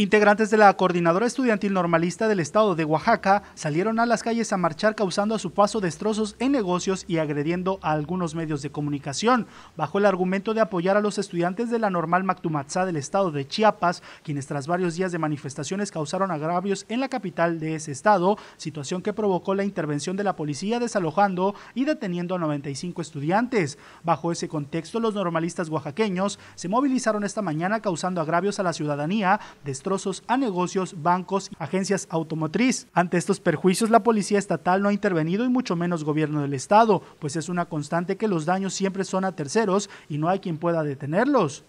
Integrantes de la Coordinadora Estudiantil Normalista del Estado de Oaxaca salieron a las calles a marchar causando a su paso destrozos en negocios y agrediendo a algunos medios de comunicación, bajo el argumento de apoyar a los estudiantes de la Normal Mactumatzá del Estado de Chiapas, quienes tras varios días de manifestaciones causaron agravios en la capital de ese estado, situación que provocó la intervención de la policía desalojando y deteniendo a 95 estudiantes. Bajo ese contexto, los normalistas oaxaqueños se movilizaron esta mañana causando agravios a la ciudadanía, destrozos a negocios, bancos y agencias automotriz. Ante estos perjuicios, la policía estatal no ha intervenido y mucho menos gobierno del estado, pues es una constante que los daños siempre son a terceros y no hay quien pueda detenerlos.